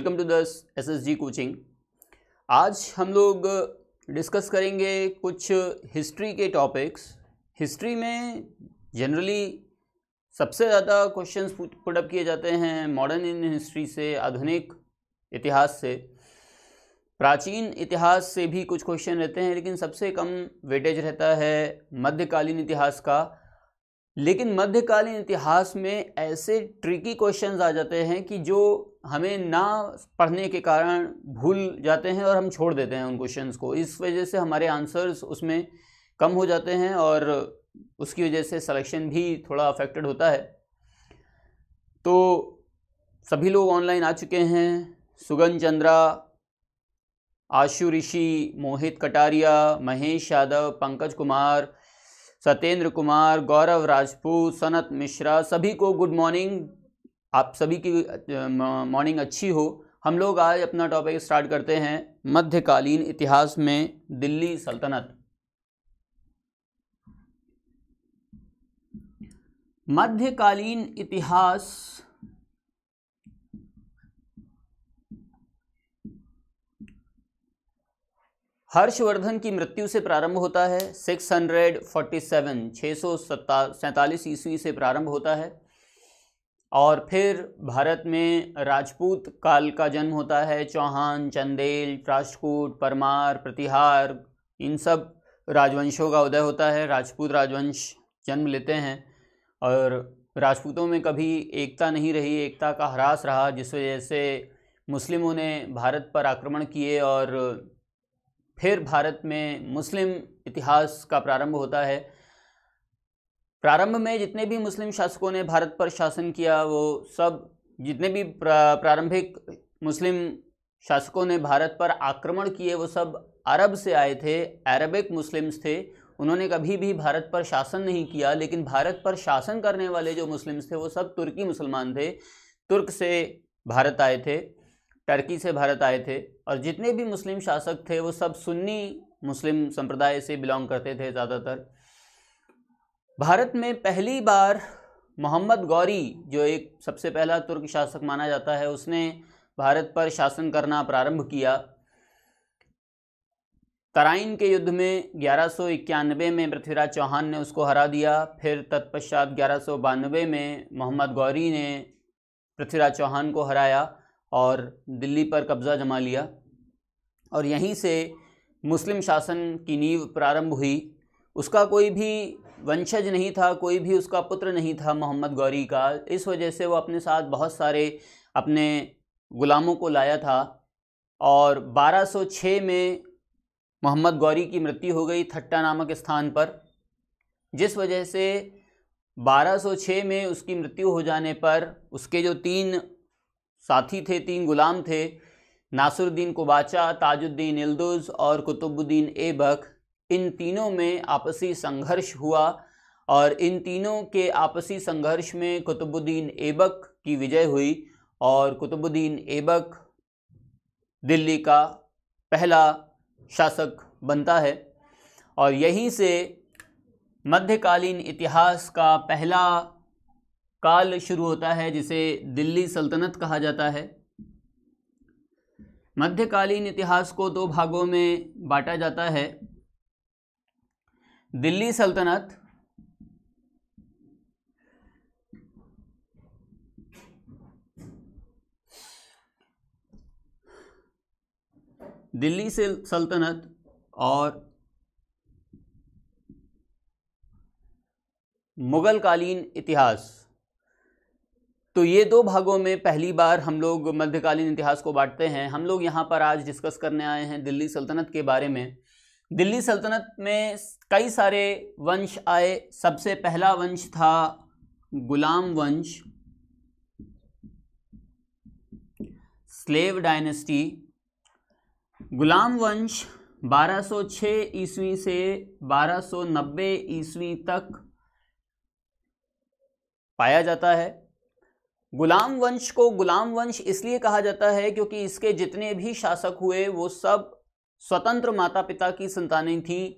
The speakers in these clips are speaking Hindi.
welcome to this S S G coaching आज हम लोग डिस्कस करेंगे कुछ हिस्ट्री के टॉपिक्स हिस्ट्री में जनरली सबसे ज़्यादा क्वेश्चंस पुटअप किए जाते हैं मॉडर्न इन हिस्ट्री से आधुनिक इतिहास से प्राचीन इतिहास से भी कुछ क्वेश्चन रहते हैं लेकिन सबसे कम वेटेज रहता है मध्यकालीन इतिहास का लेकिन मध्यकालीन इतिहास में ऐसे ट्रिकी क्वेश्चंस आ जाते हैं कि जो हमें ना पढ़ने के कारण भूल जाते हैं और हम छोड़ देते हैं उन क्वेश्चंस को इस वजह से हमारे आंसर्स उसमें कम हो जाते हैं और उसकी वजह से सिलेक्शन भी थोड़ा अफेक्टेड होता है तो सभी लोग ऑनलाइन आ चुके हैं सुगन चंद्रा आशु ऋषि मोहित कटारिया महेश यादव पंकज कुमार सत्येंद्र कुमार गौरव राजपूत सनत मिश्रा सभी को गुड मॉर्निंग आप सभी की मॉर्निंग अच्छी हो हम लोग आज अपना टॉपिक स्टार्ट करते हैं मध्यकालीन इतिहास में दिल्ली सल्तनत मध्यकालीन इतिहास हर्षवर्धन की मृत्यु से प्रारंभ होता है 647 सैंतालीस ईस्वी से प्रारंभ होता है और फिर भारत में राजपूत काल का जन्म होता है चौहान चंदेल राष्ट्रकूट परमार प्रतिहार इन सब राजवंशों का उदय होता है राजपूत राजवंश जन्म लेते हैं और राजपूतों में कभी एकता नहीं रही एकता का ह्रास रहा जिस वजह से मुस्लिमों ने भारत पर आक्रमण किए और फिर भारत में मुस्लिम इतिहास का प्रारंभ होता है प्रारंभ में जितने भी मुस्लिम शासकों ने भारत पर शासन किया वो सब जितने भी प्रारंभिक मुस्लिम शासकों ने भारत पर आक्रमण किए वो सब अरब से आए थे अरबिक मुस्लिम्स थे उन्होंने कभी भी भारत पर शासन नहीं किया लेकिन भारत पर शासन करने वाले जो मुस्लिम्स थे वो सब तुर्की मुसलमान थे तुर्क से भारत आए थे टर्की से भारत आए थे और जितने भी मुस्लिम शासक थे वो सब सुन्नी मुस्लिम संप्रदाय से बिलोंग करते थे ज़्यादातर भारत में पहली बार मोहम्मद गौरी जो एक सबसे पहला तुर्क शासक माना जाता है उसने भारत पर शासन करना प्रारंभ किया तराइन के युद्ध में ग्यारह में पृथ्वीराज चौहान ने उसको हरा दिया फिर तत्पश्चात ग्यारह में मोहम्मद गौरी ने पृथ्वीराज चौहान को हराया और दिल्ली पर कब्ज़ा जमा लिया और यहीं से मुस्लिम शासन की नींव प्रारंभ हुई उसका कोई भी वंशज नहीं था कोई भी उसका पुत्र नहीं था मोहम्मद गौरी का इस वजह से वो अपने साथ बहुत सारे अपने ग़ुलामों को लाया था और 1206 में मोहम्मद गौरी की मृत्यु हो गई थट्टा नामक स्थान पर जिस वजह से 1206 में उसकी मृत्यु हो जाने पर उसके जो तीन साथी थे तीन गुलाम थे नासुरुद्दीन कोबाचा ताजुद्दीन इल्दुज़ और कुतुबुद्दीन ऐबक इन तीनों में आपसी संघर्ष हुआ और इन तीनों के आपसी संघर्ष में कुतुबुद्दीन ऐबक की विजय हुई और कुतुबुद्दीन ऐबक दिल्ली का पहला शासक बनता है और यहीं से मध्यकालीन इतिहास का पहला काल शुरू होता है जिसे दिल्ली सल्तनत कहा जाता है मध्यकालीन इतिहास को दो भागों में बांटा जाता है दिल्ली सल्तनत दिल्ली से सल्तनत और मुगल कालीन इतिहास तो ये दो भागों में पहली बार हम लोग मध्यकालीन इतिहास को बांटते हैं हम लोग यहाँ पर आज डिस्कस करने आए हैं दिल्ली सल्तनत के बारे में दिल्ली सल्तनत में कई सारे वंश आए सबसे पहला वंश था गुलाम वंश स्लेव डायनेस्टी गुलाम वंश 1206 ईस्वी से 1290 ईस्वी तक पाया जाता है गुलाम वंश को गुलाम वंश इसलिए कहा जाता है क्योंकि इसके जितने भी शासक हुए वो सब स्वतंत्र माता पिता की संतानें थीं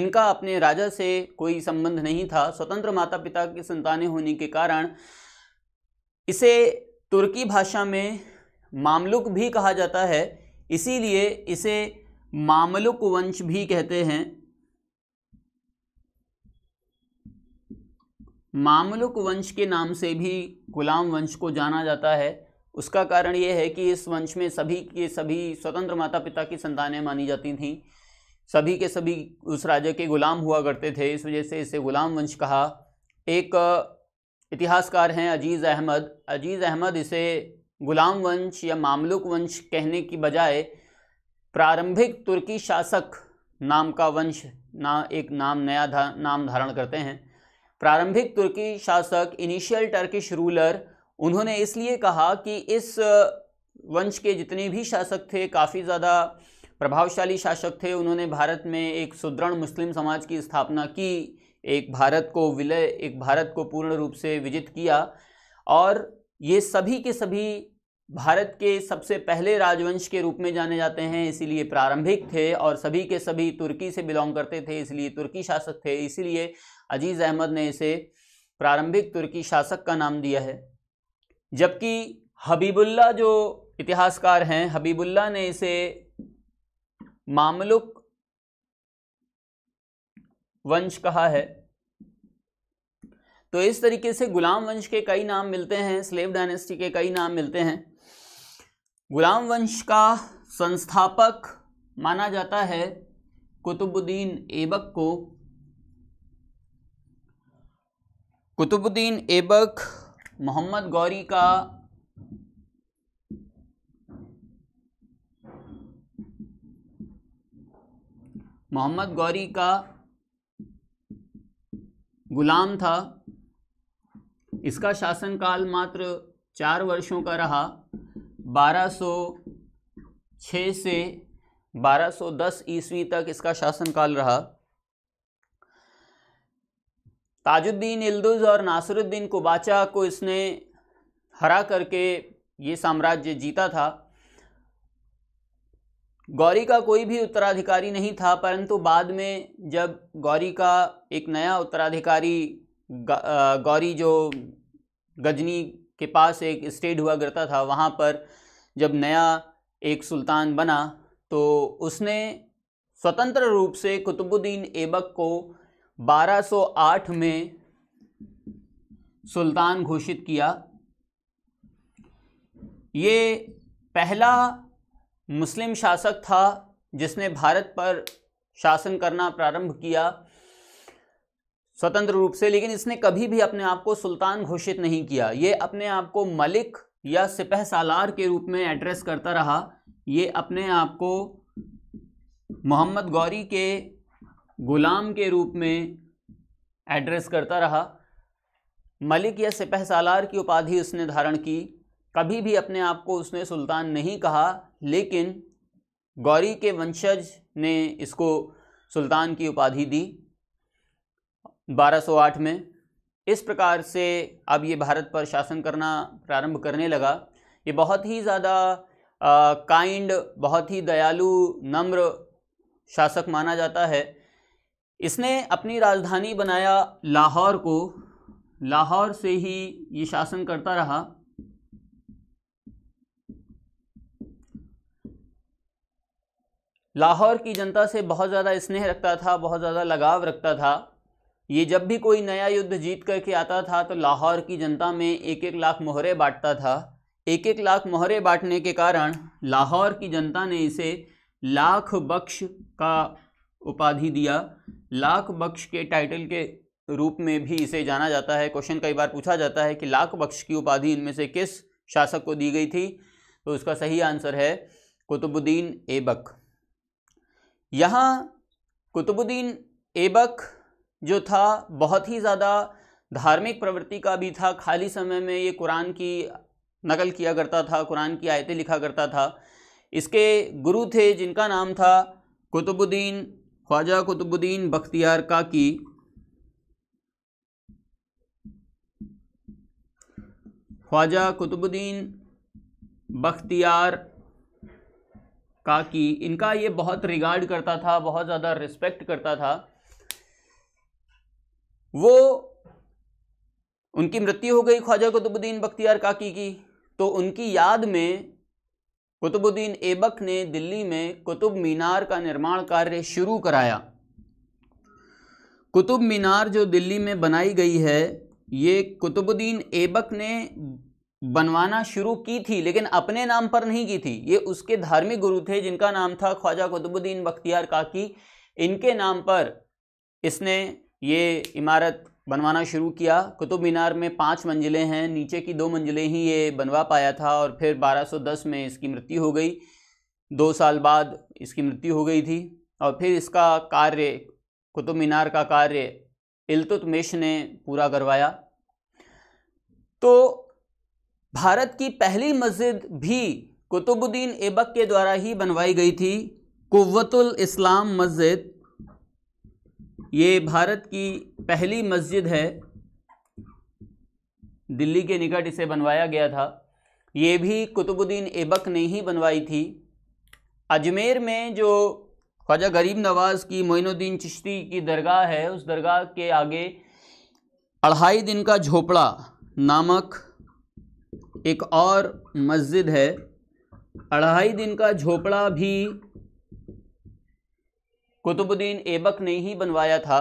इनका अपने राजा से कोई संबंध नहीं था स्वतंत्र माता पिता की संतानें होने के कारण इसे तुर्की भाषा में मामलुक भी कहा जाता है इसीलिए इसे मामलुक वंश भी कहते हैं मामलुक वंश के नाम से भी गुलाम वंश को जाना जाता है उसका कारण यह है कि इस वंश में सभी के सभी स्वतंत्र माता पिता की संतानें मानी जाती थीं सभी के सभी उस राज्य के गुलाम हुआ करते थे इस वजह से इसे गुलाम वंश कहा एक इतिहासकार हैं अजीज़ अहमद अजीज़ अहमद इसे गुलाम वंश या मामलुक वंश कहने की बजाय प्रारंभिक तुर्की शासक नाम का वंश ना एक नाम नया धा, नाम धारण करते हैं प्रारंभिक तुर्की शासक इनिशियल टर्किश रूलर उन्होंने इसलिए कहा कि इस वंश के जितने भी शासक थे काफ़ी ज़्यादा प्रभावशाली शासक थे उन्होंने भारत में एक सुदृढ़ मुस्लिम समाज की स्थापना की एक भारत को विलय एक भारत को पूर्ण रूप से विजित किया और ये सभी के सभी भारत के सबसे पहले राजवंश के रूप में जाने जाते हैं इसीलिए प्रारंभिक थे और सभी के सभी तुर्की से बिलोंग करते थे इसलिए तुर्की शासक थे इसीलिए अजीज़ अहमद ने इसे प्रारंभिक तुर्की शासक का नाम दिया है जबकि हबीबुल्ला जो इतिहासकार हैं हबीबुल्ला ने इसे मामलुक वंश कहा है तो इस तरीके से गुलाम वंश के कई नाम मिलते हैं स्लेव डायनेस्टी के कई नाम मिलते हैं गुलाम वंश का संस्थापक माना जाता है कुतुबुद्दीन एबक को कुतुबुद्दीन एबक मोहम्मद गौरी का मोहम्मद गौरी का गुलाम था इसका शासनकाल मात्र चार वर्षों का रहा 1206 से 1210 ईस्वी तक इसका शासनकाल रहा ताजुद्दीन इल्दुज़ और नासरुद्दीन कुबाचा को इसने हरा करके ये साम्राज्य जीता था गौरी का कोई भी उत्तराधिकारी नहीं था परंतु बाद में जब गौरी का एक नया उत्तराधिकारी गौरी जो गजनी के पास एक स्टेट हुआ करता था वहाँ पर जब नया एक सुल्तान बना तो उसने स्वतंत्र रूप से कुतुबुद्दीन ऐबक को 1208 में सुल्तान घोषित किया ये पहला मुस्लिम शासक था जिसने भारत पर शासन करना प्रारंभ किया स्वतंत्र रूप से लेकिन इसने कभी भी अपने आप को सुल्तान घोषित नहीं किया ये अपने आप को मलिक या सिपह सालार के रूप में एड्रेस करता रहा ये अपने आप को मोहम्मद गौरी के गुलाम के रूप में एड्रेस करता रहा मलिक या सिपह सालार की उपाधि उसने धारण की कभी भी अपने आप को उसने सुल्तान नहीं कहा लेकिन गौरी के वंशज ने इसको सुल्तान की उपाधि दी 1208 में इस प्रकार से अब ये भारत पर शासन करना प्रारंभ करने लगा ये बहुत ही ज़्यादा काइंड बहुत ही दयालु नम्र शासक माना जाता है इसने अपनी राजधानी बनाया लाहौर को लाहौर से ही ये शासन करता रहा लाहौर की जनता से बहुत ज़्यादा स्नेह रखता था बहुत ज़्यादा लगाव रखता था ये जब भी कोई नया युद्ध जीत करके आता था तो लाहौर की जनता में एक एक लाख मोहरे बांटता था एक एक लाख मोहरे बांटने के कारण लाहौर की जनता ने इसे लाख बख्श का उपाधि दिया लाख बख्श के टाइटल के रूप में भी इसे जाना जाता है क्वेश्चन कई बार पूछा जाता है कि लाख बख्श की उपाधि इनमें से किस शासक को दी गई थी तो उसका सही आंसर है कुतुबुद्दीन ऐबक यहाँ कुतुबुद्दीन ऐबक जो था बहुत ही ज़्यादा धार्मिक प्रवृत्ति का भी था खाली समय में ये कुरान की नकल किया करता था कुरान की आयतें लिखा करता था इसके गुरु थे जिनका नाम था कुतुबुद्दीन ख्वाजा कुतुबुद्दीन बख्तियार काकी ख्वाजा कुतुबुद्दीन बख्तियार काकी इनका ये बहुत रिगार्ड करता था बहुत ज़्यादा रिस्पेक्ट करता था वो उनकी मृत्यु हो गई ख्वाजा कुतुबुद्दीन बख्तियार काकी की तो उनकी याद में कुतुबुद्दीन ऐबक ने दिल्ली में कुतुब मीनार का निर्माण कार्य शुरू कराया कुतुब मीनार जो दिल्ली में बनाई गई है ये कुतुबुद्दीन ऐबक ने बनवाना शुरू की थी लेकिन अपने नाम पर नहीं की थी ये उसके धार्मिक गुरु थे जिनका नाम था ख्वाजा कुतुबुद्दीन बख्तियार काकी इनके नाम पर इसने ये इमारत बनवाना शुरू किया कुतुब मीनार में पाँच मंजिलें हैं नीचे की दो मंजिलें ही ये बनवा पाया था और फिर 1210 में इसकी मृत्यु हो गई दो साल बाद इसकी मृत्यु हो गई थी और फिर इसका कार्य कुतुब मीनार का कार्य इल्तुतमिश ने पूरा करवाया तो भारत की पहली मस्जिद भी कुतुबुद्दीन ऐबक के द्वारा ही बनवाई गई थी कुतुल इस्लाम मस्जिद ये भारत की पहली मस्जिद है दिल्ली के निकट इसे बनवाया गया था ये भी कुतुबुद्दीन ऐबक ने ही बनवाई थी अजमेर में जो ख्वाजा गरीब नवाज़ की मोइनुद्दीन चिश्ती की दरगाह है उस दरगाह के आगे अढ़ाई दिन का झोपड़ा नामक एक और मस्जिद है अढ़ाई दिन का झोपड़ा भी कुतुबुद्दीन ऐबक ने ही बनवाया था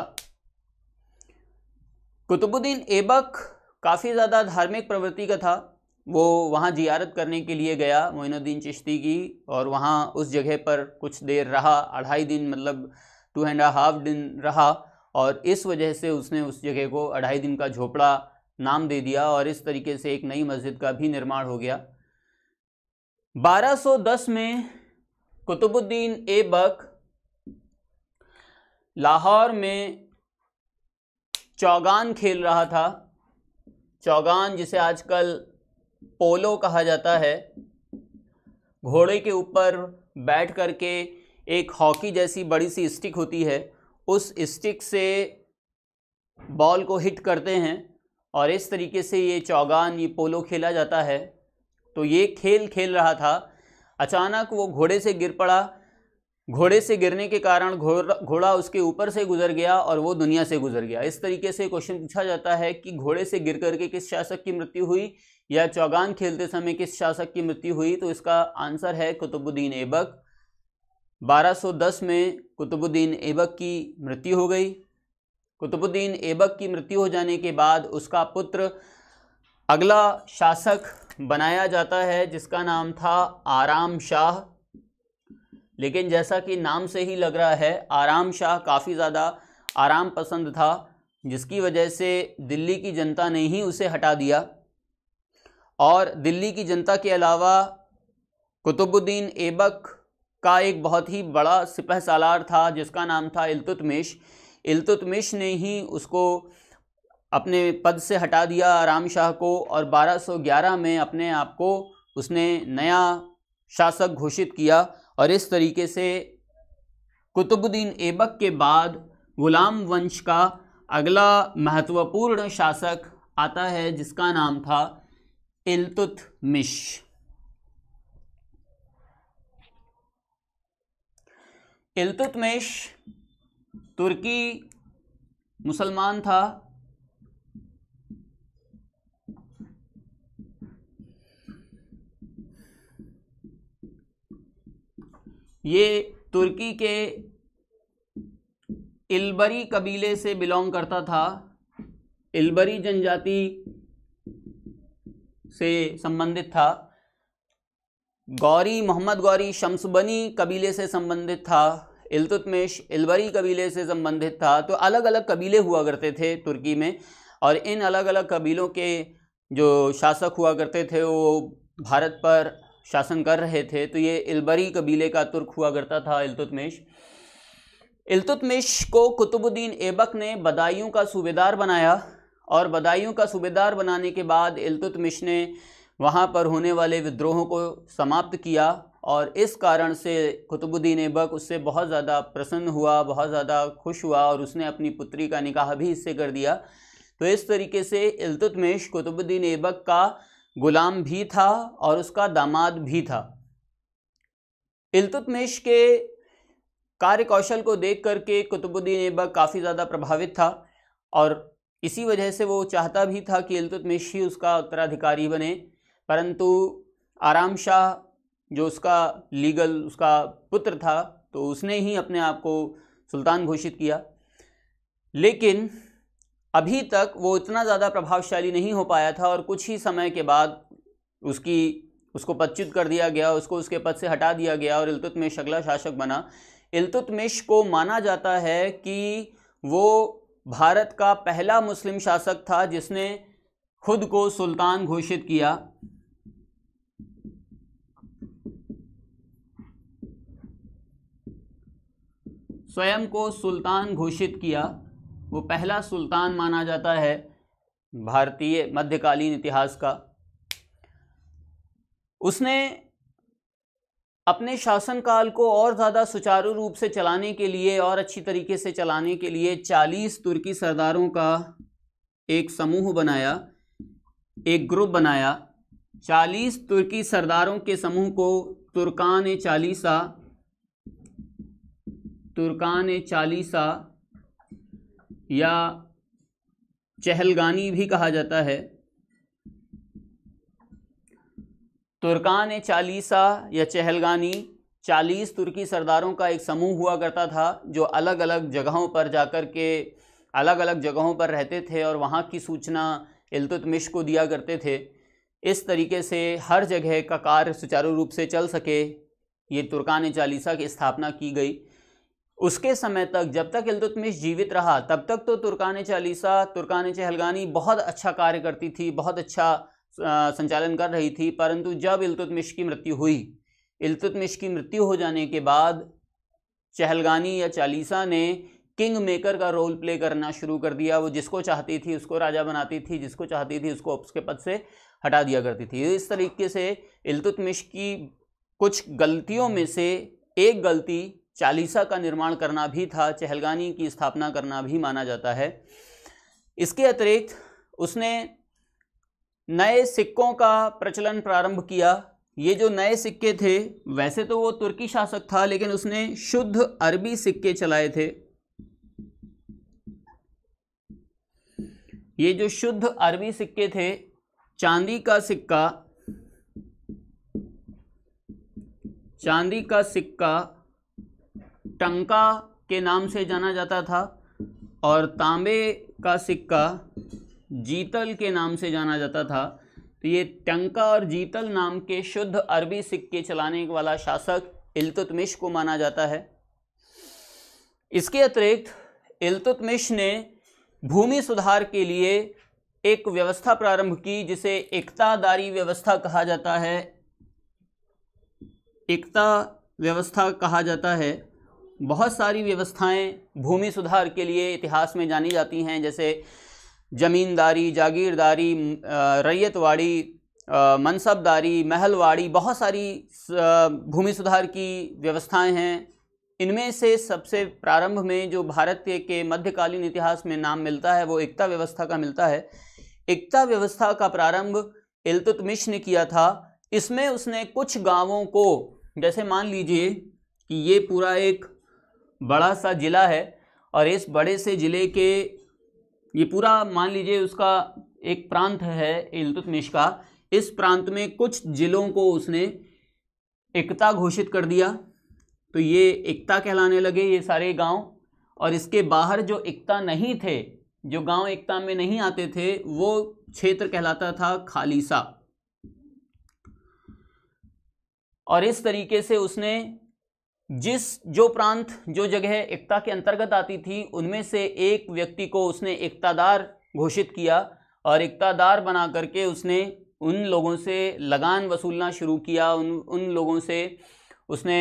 कुतुबुद्दीन एबक काफ़ी ज़्यादा धार्मिक प्रवृत्ति का था वो वहाँ जियारत करने के लिए गया मोइनुद्दीन चिश्ती की और वहाँ उस जगह पर कुछ देर रहा अढ़ाई दिन मतलब टू एंड हाफ दिन रहा और इस वजह से उसने उस जगह को अढ़ाई दिन का झोपड़ा नाम दे दिया और इस तरीके से एक नई मस्जिद का भी निर्माण हो गया 1210 में कुतुबुद्दीन एबक लाहौर में चौगान खेल रहा था चौगान जिसे आजकल पोलो कहा जाता है घोड़े के ऊपर बैठ करके एक हॉकी जैसी बड़ी सी स्टिक होती है उस स्टिक से बॉल को हिट करते हैं और इस तरीके से ये चौगान ये पोलो खेला जाता है तो ये खेल खेल रहा था अचानक वो घोड़े से गिर पड़ा घोड़े से गिरने के कारण घोड़ा घोड़ा उसके ऊपर से गुजर गया और वो दुनिया से गुजर गया इस तरीके से क्वेश्चन पूछा जाता है कि घोड़े से गिर करके किस शासक की मृत्यु हुई या चौगान खेलते समय किस शासक की मृत्यु हुई तो इसका आंसर है कुतुबुद्दीन ऐबक 1210 में कुतुबुद्दीन ऐबक की मृत्यु हो गई कुतुबुद्दीन ऐबक की मृत्यु हो जाने के बाद उसका पुत्र अगला शासक बनाया जाता है जिसका नाम था आराम शाह लेकिन जैसा कि नाम से ही लग रहा है आराम शाह काफ़ी ज़्यादा आराम पसंद था जिसकी वजह से दिल्ली की जनता ने ही उसे हटा दिया और दिल्ली की जनता के अलावा कुतुबुद्दीन एबक का एक बहुत ही बड़ा सिपह सालार था जिसका नाम था इल्तुतमिश इल्तुतमिश ने ही उसको अपने पद से हटा दिया आराम शाह को और 1211 में अपने आप को उसने नया शासक घोषित किया और इस तरीके से कुतुबुद्दीन ऐबक के बाद ग़ुलाम वंश का अगला महत्वपूर्ण शासक आता है जिसका नाम था इल्तुतमिश इल्तुतमिश तुर्की मुसलमान था ये तुर्की के इल्बरी कबीले से बिलोंग करता था इल्बरी जनजाति से संबंधित था गौरी मोहम्मद गौरी शम्सबनी कबीले से संबंधित था इल्तुतमिश इल्बरी कबीले से संबंधित था तो अलग अलग कबीले हुआ करते थे तुर्की में और इन अलग अलग कबीलों के जो शासक हुआ करते थे वो भारत पर शासन कर रहे थे तो ये इलबरी कबीले का तुर्क हुआ करता था इल्तुतमिश इल्तुतमिश को कुतुबुद्दीन ऐबक ने बदायूं का सूबेदार बनाया और बदायूं का सूबेदार बनाने के बाद अल्तुतमिश ने वहाँ पर होने वाले विद्रोहों को समाप्त किया और इस कारण से कुतुबुद्दीन ऐबक उससे बहुत ज़्यादा प्रसन्न हुआ बहुत ज़्यादा खुश हुआ और उसने अपनी पुत्री का निकाह भी इससे कर दिया तो इस तरीके से अल्तुतमिश कुतुबुद्दीन ऐबक का गुलाम भी था और उसका दामाद भी था इल्तुतमिश के कार्य कौशल को देख करके कुतुबुद्दीन ऐबक काफ़ी ज़्यादा प्रभावित था और इसी वजह से वो चाहता भी था कि इल्तुतमिश ही उसका उत्तराधिकारी बने परंतु आराम शाह जो उसका लीगल उसका पुत्र था तो उसने ही अपने आप को सुल्तान घोषित किया लेकिन अभी तक वो इतना ज़्यादा प्रभावशाली नहीं हो पाया था और कुछ ही समय के बाद उसकी उसको पदच्युत कर दिया गया उसको उसके पद से हटा दिया गया और इल्तुतमिश अगला शासक बना इल्तुतमिश को माना जाता है कि वो भारत का पहला मुस्लिम शासक था जिसने खुद को सुल्तान घोषित किया स्वयं को सुल्तान घोषित किया वो पहला सुल्तान माना जाता है भारतीय मध्यकालीन इतिहास का उसने अपने शासनकाल को और ज़्यादा सुचारू रूप से चलाने के लिए और अच्छी तरीके से चलाने के लिए 40 तुर्की सरदारों का एक समूह बनाया एक ग्रुप बनाया 40 तुर्की सरदारों के समूह को तुर्कान चालीसा तुर्कान चालीसा या चहलगानी भी कहा जाता है तुर्कान चालीसा या चहलगानी चालीस तुर्की सरदारों का एक समूह हुआ करता था जो अलग अलग जगहों पर जाकर के अलग अलग जगहों पर रहते थे और वहाँ की सूचना इल्तुतमिश को दिया करते थे इस तरीके से हर जगह का कार्य सुचारू रूप से चल सके ये तुर्कान चालीसा की स्थापना की गई उसके समय तक जब तक इल्तुतमिश जीवित रहा तब तक तो तुर्कान चालीसा तुर्कान चहलगानी बहुत अच्छा कार्य करती थी बहुत अच्छा संचालन कर रही थी परंतु जब इल्तुतमिश की मृत्यु हुई इल्तुतमिश की मृत्यु हो जाने के बाद चहलगानी या चालीसा ने किंग मेकर का रोल प्ले करना शुरू कर दिया वो जिसको चाहती थी उसको राजा बनाती थी जिसको चाहती थी उसको उसके पद से हटा दिया करती थी इस तरीके से इल्तुतमिश की कुछ गलतियों में से एक गलती चालीसा का निर्माण करना भी था चहलगानी की स्थापना करना भी माना जाता है इसके अतिरिक्त उसने नए सिक्कों का प्रचलन प्रारंभ किया ये जो नए सिक्के थे वैसे तो वो तुर्की शासक था लेकिन उसने शुद्ध अरबी सिक्के चलाए थे ये जो शुद्ध अरबी सिक्के थे चांदी का सिक्का चांदी का सिक्का टंका के नाम से जाना जाता था और तांबे का सिक्का जीतल के नाम से जाना जाता था तो ये टंका और जीतल नाम के शुद्ध अरबी सिक्के चलाने वाला शासक इल्तुतमिश को माना जाता है इसके अतिरिक्त इल्तुतमिश ने भूमि सुधार के लिए एक व्यवस्था प्रारंभ की जिसे एकतादारी व्यवस्था कहा जाता है एकता व्यवस्था कहा जाता है बहुत सारी व्यवस्थाएं भूमि सुधार के लिए इतिहास में जानी जाती हैं जैसे ज़मींदारी जागीरदारी रैयतवाड़ी मनसबदारी महलवाड़ी बहुत सारी भूमि सुधार की व्यवस्थाएं हैं इनमें से सबसे प्रारंभ में जो भारत के मध्यकालीन इतिहास में नाम मिलता है वो एकता व्यवस्था का मिलता है एकता व्यवस्था का प्रारंभ इल्तुतमिश ने किया था इसमें उसने कुछ गांवों को जैसे मान लीजिए कि ये पूरा एक बड़ा सा ज़िला है और इस बड़े से ज़िले के ये पूरा मान लीजिए उसका एक प्रांत है इलतुतमिश का इस प्रांत में कुछ ज़िलों को उसने एकता घोषित कर दिया तो ये एकता कहलाने लगे ये सारे गांव और इसके बाहर जो एकता नहीं थे जो गांव एकता में नहीं आते थे वो क्षेत्र कहलाता था खालीसा और इस तरीके से उसने जिस जो प्रांत जो जगह एकता के अंतर्गत आती थी उनमें से एक व्यक्ति को उसने एकतादार घोषित किया और एकतादार बना करके उसने उन लोगों से लगान वसूलना शुरू किया उन उन लोगों से उसने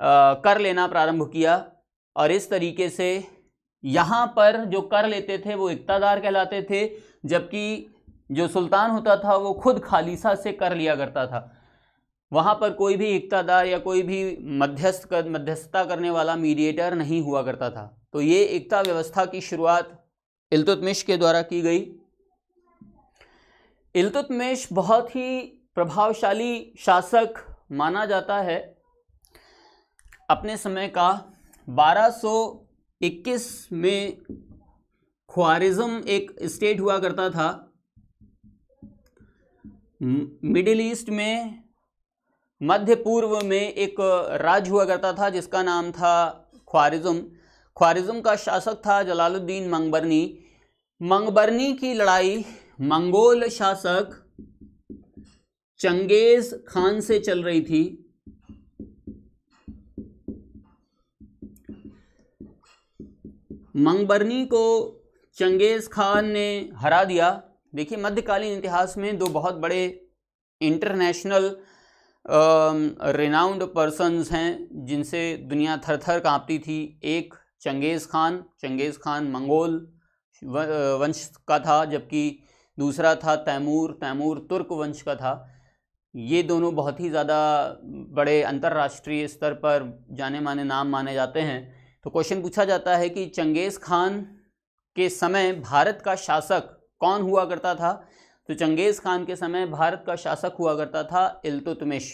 आ, कर लेना प्रारंभ किया और इस तरीके से यहाँ पर जो कर लेते थे वो एकतादार कहलाते थे जबकि जो सुल्तान होता था वो खुद खालिसा से कर लिया करता था वहाँ पर कोई भी इकतादार या कोई भी मध्यस्थ कर, मध्यस्थता करने वाला मीडिएटर नहीं हुआ करता था तो ये एकता व्यवस्था की शुरुआत इल्तुतमिश के द्वारा की गई इल्तुतमिश बहुत ही प्रभावशाली शासक माना जाता है अपने समय का 1221 में ख्वारिज़म एक स्टेट हुआ करता था मिडिल ईस्ट में मध्य पूर्व में एक राज हुआ करता था जिसका नाम था ख्वारिज़म ख्वारिज़म का शासक था जलालुद्दीन मंगबरनी मंगबरनी की लड़ाई मंगोल शासक चंगेज खान से चल रही थी मंगबरनी को चंगेज़ खान ने हरा दिया देखिए मध्यकालीन इतिहास में दो बहुत बड़े इंटरनेशनल रिनाउंड पर्सनस हैं जिनसे दुनिया थर थर कांपती थी एक चंगेज़ खान चंगेज़ खान मंगोल वंश का था जबकि दूसरा था तैमूर तैमूर तुर्क वंश का था ये दोनों बहुत ही ज़्यादा बड़े अंतर्राष्ट्रीय स्तर पर जाने माने नाम माने जाते हैं तो क्वेश्चन पूछा जाता है कि चंगेज़ खान के समय भारत का शासक कौन हुआ करता था तो चंगेज़ खान के समय भारत का शासक हुआ करता था इल्तुतमिश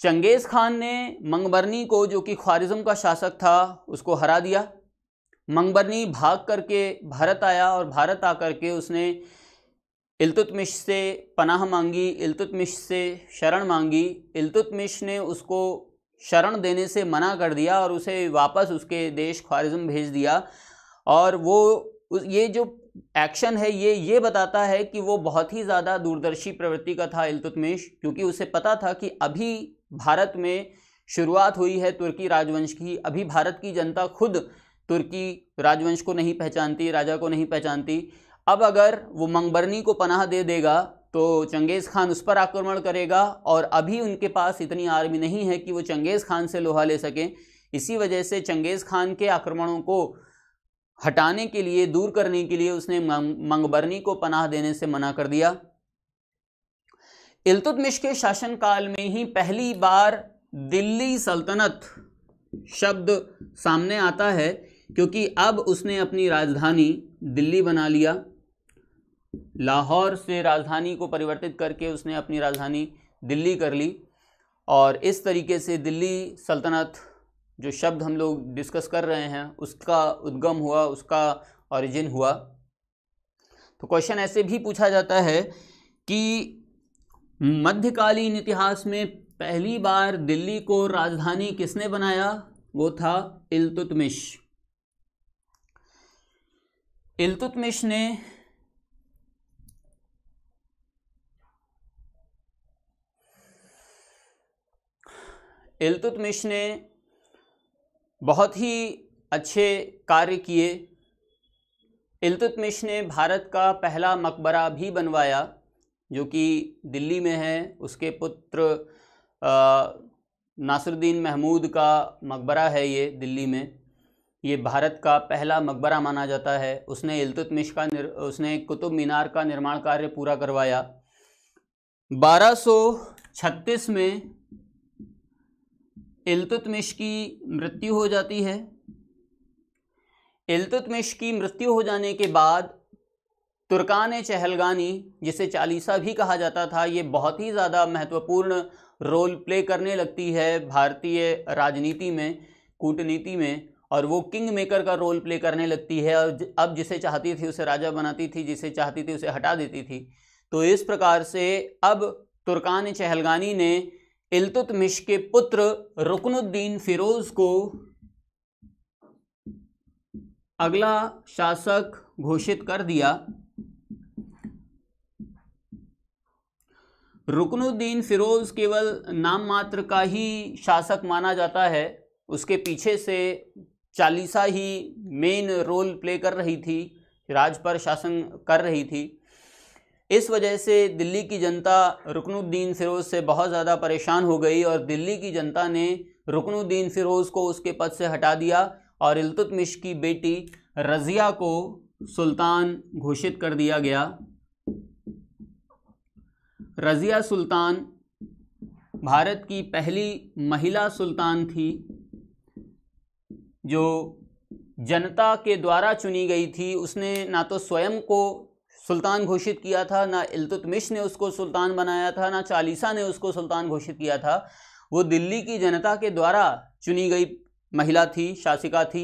चंगेज़ खान ने मंगबरनी को जो कि ख्वारिज़म का शासक था उसको हरा दिया मंगबरनी भाग करके भारत आया और भारत आकर के उसने इल्तुतमिश से पनाह मांगी इल्तुतमिश से शरण मांगी इल्तुतमिश ने उसको शरण देने से मना कर दिया और उसे वापस उसके देश ख्वारिज़म भेज दिया और वो ये जो एक्शन है ये ये बताता है कि वो बहुत ही ज़्यादा दूरदर्शी प्रवृत्ति का था इल्तुतमेश क्योंकि उसे पता था कि अभी भारत में शुरुआत हुई है तुर्की राजवंश की अभी भारत की जनता खुद तुर्की राजवंश को नहीं पहचानती राजा को नहीं पहचानती अब अगर वो मंगबरनी को पनाह दे देगा तो चंगेज़ खान उस पर आक्रमण करेगा और अभी उनके पास इतनी आर्मी नहीं है कि वो चंगेज़ खान से लोहा ले सकें इसी वजह से चंगेज़ खान के आक्रमणों को हटाने के लिए दूर करने के लिए उसने मंगबरनी को पनाह देने से मना कर दिया इल्तुतमिश के शासनकाल में ही पहली बार दिल्ली सल्तनत शब्द सामने आता है क्योंकि अब उसने अपनी राजधानी दिल्ली बना लिया लाहौर से राजधानी को परिवर्तित करके उसने अपनी राजधानी दिल्ली कर ली और इस तरीके से दिल्ली सल्तनत जो शब्द हम लोग डिस्कस कर रहे हैं उसका उद्गम हुआ उसका ऑरिजिन हुआ तो क्वेश्चन ऐसे भी पूछा जाता है कि मध्यकालीन इतिहास में पहली बार दिल्ली को राजधानी किसने बनाया वो था इल्तुतमिश इल्तुतमिश ने इल्तुतमिश ने बहुत ही अच्छे कार्य किए इल्तुतमिश ने भारत का पहला मकबरा भी बनवाया जो कि दिल्ली में है उसके पुत्र नासरुद्दीन महमूद का मकबरा है ये दिल्ली में ये भारत का पहला मकबरा माना जाता है उसने इल्तुतमिश का निर, उसने कुतुब मीनार का निर्माण कार्य पूरा करवाया 1236 में इलतुतमिश की मृत्यु हो जाती है इलतुतमिश की मृत्यु हो जाने के बाद तुर्कान चहलगानी जिसे चालीसा भी कहा जाता था ये बहुत ही ज़्यादा महत्वपूर्ण रोल प्ले करने लगती है भारतीय राजनीति में कूटनीति में और वो किंग मेकर का रोल प्ले करने लगती है और अब जिसे चाहती थी उसे राजा बनाती थी जिसे चाहती थी उसे हटा देती थी तो इस प्रकार से अब तुर्कान चहलगानी ने इलतुतमिश के पुत्र रुकनुद्दीन फिरोज को अगला शासक घोषित कर दिया रुकनुद्दीन फिरोज केवल नाम मात्र का ही शासक माना जाता है उसके पीछे से चालीसा ही मेन रोल प्ले कर रही थी राज पर शासन कर रही थी इस वजह से दिल्ली की जनता रुकनुद्दीन फ़िरोज़ से बहुत ज़्यादा परेशान हो गई और दिल्ली की जनता ने रुकनुद्दीन फ़िरोज़ को उसके पद से हटा दिया और इल्तुतमिश की बेटी रज़िया को सुल्तान घोषित कर दिया गया रज़िया सुल्तान भारत की पहली महिला सुल्तान थी जो जनता के द्वारा चुनी गई थी उसने ना तो स्वयं को सुल्तान घोषित किया था ना इल्तुतमिश ने उसको सुल्तान बनाया था ना चालीसा ने उसको सुल्तान घोषित किया था वो दिल्ली की जनता के द्वारा चुनी गई महिला थी शासिका थी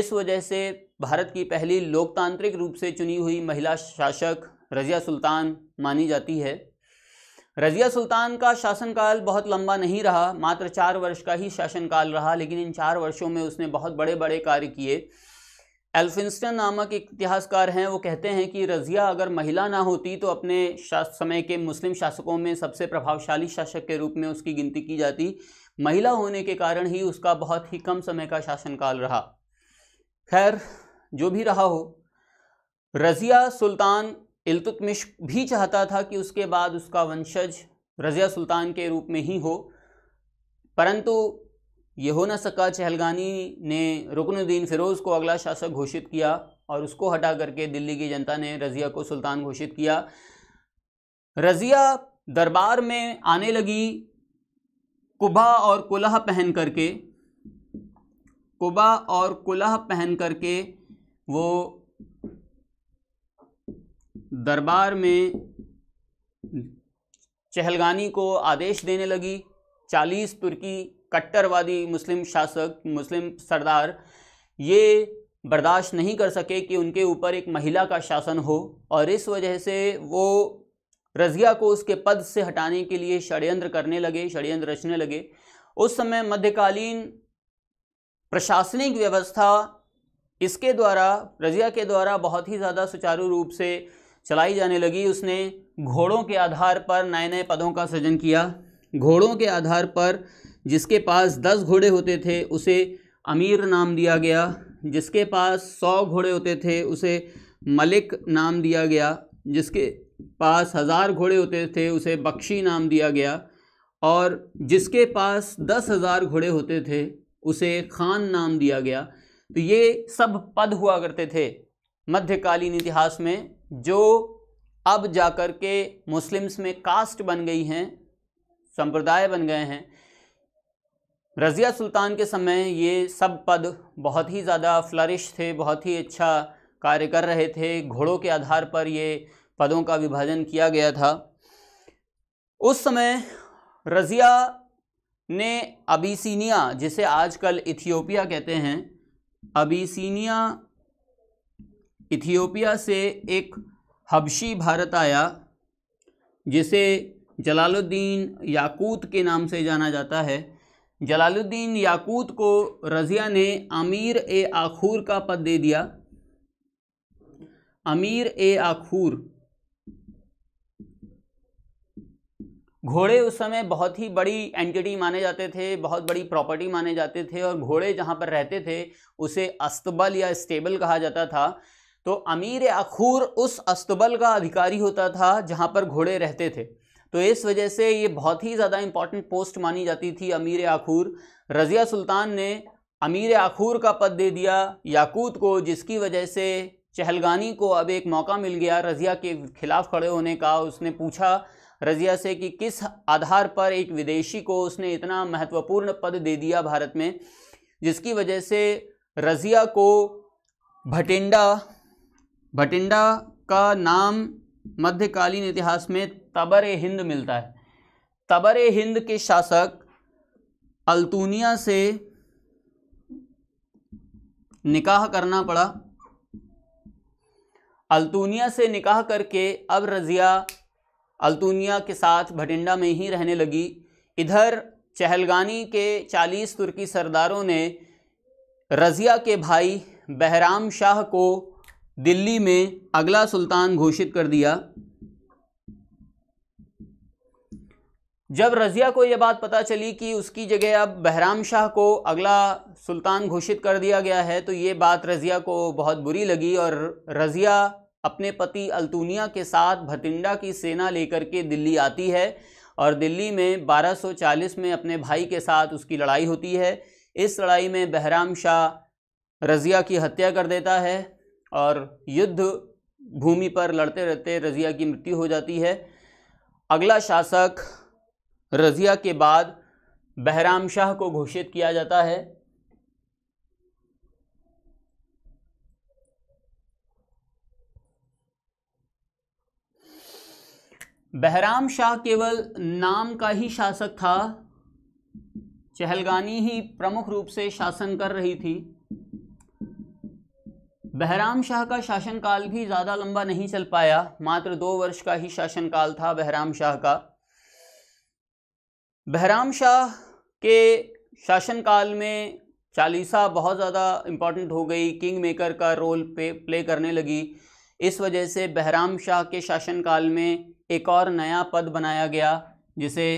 इस वजह से भारत की पहली लोकतांत्रिक रूप से चुनी हुई महिला शासक रज़िया सुल्तान मानी जाती है रज़िया सुल्तान का शासनकाल बहुत लंबा नहीं रहा मात्र चार वर्ष का ही शासनकाल रहा लेकिन इन चार वर्षों में उसने बहुत बड़े बड़े कार्य किए एल्फिंस्टन नामक इतिहासकार हैं वो कहते हैं कि रज़िया अगर महिला ना होती तो अपने समय के मुस्लिम शासकों में सबसे प्रभावशाली शासक के रूप में उसकी गिनती की जाती महिला होने के कारण ही उसका बहुत ही कम समय का शासनकाल रहा खैर जो भी रहा हो रज़िया सुल्तान इल्तुतमिश भी चाहता था कि उसके बाद उसका वंशज रज़िया सुल्तान के रूप में ही हो परंतु ये हो ना सका चहलगानी ने रुकनुद्दीन फ़िरोज़ को अगला शासक घोषित किया और उसको हटा करके दिल्ली की जनता ने रज़िया को सुल्तान घोषित किया रज़िया दरबार में आने लगी कुबा और कुलह पहन करके कुबा और कुलह पहन करके वो दरबार में चहलगानी को आदेश देने लगी चालीस तुर्की कट्टरवादी मुस्लिम शासक मुस्लिम सरदार ये बर्दाश्त नहीं कर सके कि उनके ऊपर एक महिला का शासन हो और इस वजह से वो रजिया को उसके पद से हटाने के लिए षड्यंत्र करने लगे षड्यंत्र रचने लगे उस समय मध्यकालीन प्रशासनिक व्यवस्था इसके द्वारा रजिया के द्वारा बहुत ही ज़्यादा सुचारू रूप से चलाई जाने लगी उसने घोड़ों के आधार पर नए नए पदों का सृजन किया घोड़ों के आधार पर जिसके पास दस घोड़े होते थे उसे अमीर नाम दिया गया जिसके पास सौ घोड़े होते थे उसे मलिक नाम दिया गया जिसके पास हज़ार घोड़े होते थे उसे बख्शी नाम दिया गया और जिसके पास दस हज़ार घोड़े होते थे उसे खान नाम दिया गया तो ये सब पद हुआ करते थे मध्यकालीन इतिहास में जो अब जाकर के मुस्लिम्स में कास्ट बन गई हैं संप्रदाय बन गए हैं रज़िया सुल्तान के समय ये सब पद बहुत ही ज़्यादा फ्लरिश थे बहुत ही अच्छा कार्य कर रहे थे घोड़ों के आधार पर ये पदों का विभाजन किया गया था उस समय रज़िया ने अबीसीनिया जिसे आजकल इथियोपिया कहते हैं अबीसीनिया इथियोपिया से एक हबशी भारत आया जिसे जलालुद्दीन याकूत के नाम से जाना जाता है जलालुद्दीन याकूत को रज़िया ने अमीर ए आखूर का पद दे दिया अमीर ए आखूर घोड़े उस समय बहुत ही बड़ी एंटिटी माने जाते थे बहुत बड़ी प्रॉपर्टी माने जाते थे और घोड़े जहाँ पर रहते थे उसे अस्तबल या स्टेबल कहा जाता था तो अमीर आखूर उस अस्तबल का अधिकारी होता था जहाँ पर घोड़े रहते थे तो इस वजह से ये बहुत ही ज़्यादा इंपॉर्टेंट पोस्ट मानी जाती थी अमीर आखूर रज़िया सुल्तान ने अमीर आखूर का पद दे दिया याकूत को जिसकी वजह से चहलगानी को अब एक मौका मिल गया रज़िया के खिलाफ खड़े होने का उसने पूछा रज़िया से कि किस आधार पर एक विदेशी को उसने इतना महत्वपूर्ण पद दे दिया भारत में जिसकी वजह से रज़िया को भटिंडा भटिंडा का नाम मध्यकालीन इतिहास में तबर हिंद मिलता है तबर हिंद के शासक अल्तूनिया से निकाह करना पड़ा अल्तूनिया से निकाह करके अब रज़िया अल्तूनिया के साथ भटिंडा में ही रहने लगी इधर चहलगानी के 40 तुर्की सरदारों ने रज़िया के भाई बहराम शाह को दिल्ली में अगला सुल्तान घोषित कर दिया जब रज़िया को यह बात पता चली कि उसकी जगह अब बहराम शाह को अगला सुल्तान घोषित कर दिया गया है तो ये बात रज़िया को बहुत बुरी लगी और रज़िया अपने पति अल्तूनिया के साथ भतिंडा की सेना लेकर के दिल्ली आती है और दिल्ली में 1240 में अपने भाई के साथ उसकी लड़ाई होती है इस लड़ाई में बहराम शाह रज़िया की हत्या कर देता है और युद्ध भूमि पर लड़ते रहते रज़िया की मृत्यु हो जाती है अगला शासक रज़िया के बाद बहराम शाह को घोषित किया जाता है बहराम शाह केवल नाम का ही शासक था चहलगानी ही प्रमुख रूप से शासन कर रही थी बहराम शाह का शासनकाल भी ज़्यादा लंबा नहीं चल पाया मात्र दो वर्ष का ही शासनकाल था बहराम शाह का बहराम शाह के शासनकाल में चालीसा बहुत ज़्यादा इम्पॉर्टेंट हो गई किंग मेकर का रोल पे प्ले करने लगी इस वजह से बहराम शाह के शासनकाल में एक और नया पद बनाया गया जिसे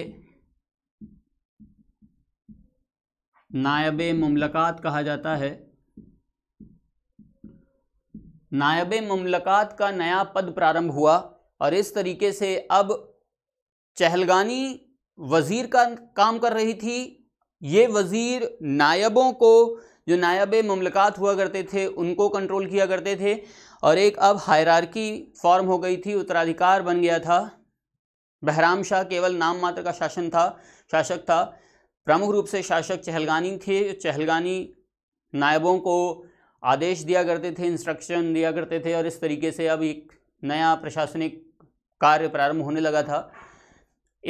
नायब ममलकात कहा जाता है नायब ममलकात का नया पद प्रारंभ हुआ और इस तरीके से अब चहलगानी वज़ीर का काम कर रही थी ये वज़ीर नायबों को जो नायब ममलकात हुआ करते थे उनको कंट्रोल किया करते थे और एक अब हायरार्की फॉर्म हो गई थी उत्तराधिकार बन गया था बहराम शाह केवल नाम मात्र का शासन था शासक था प्रमुख रूप से शासक चहलगानी थे चहलगानी नायबों को आदेश दिया करते थे इंस्ट्रक्शन दिया करते थे और इस तरीके से अब एक नया प्रशासनिक कार्य प्रारंभ होने लगा था